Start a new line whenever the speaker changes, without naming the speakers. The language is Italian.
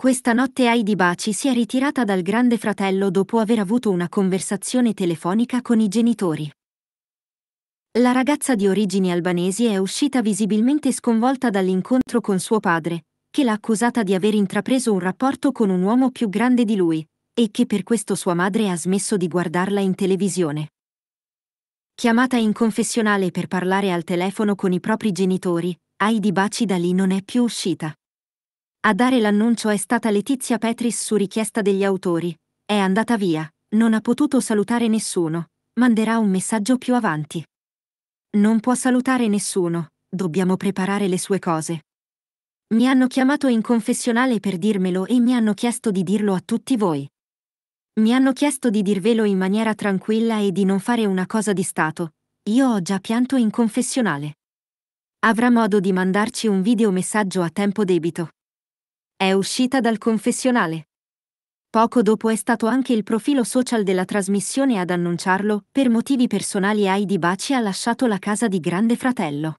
Questa notte Heidi Baci si è ritirata dal Grande Fratello dopo aver avuto una conversazione telefonica con i genitori. La ragazza di origini albanesi è uscita visibilmente sconvolta dall'incontro con suo padre, che l'ha accusata di aver intrapreso un rapporto con un uomo più grande di lui, e che per questo sua madre ha smesso di guardarla in televisione. Chiamata in confessionale per parlare al telefono con i propri genitori, Heidi Baci da lì non è più uscita. A dare l'annuncio è stata Letizia Petris su richiesta degli autori. È andata via, non ha potuto salutare nessuno, manderà un messaggio più avanti. Non può salutare nessuno, dobbiamo preparare le sue cose. Mi hanno chiamato in confessionale per dirmelo e mi hanno chiesto di dirlo a tutti voi. Mi hanno chiesto di dirvelo in maniera tranquilla e di non fare una cosa di stato. Io ho già pianto in confessionale. Avrà modo di mandarci un videomessaggio a tempo debito. È uscita dal confessionale. Poco dopo è stato anche il profilo social della trasmissione ad annunciarlo, per motivi personali Heidi Baci ha lasciato la casa di Grande Fratello.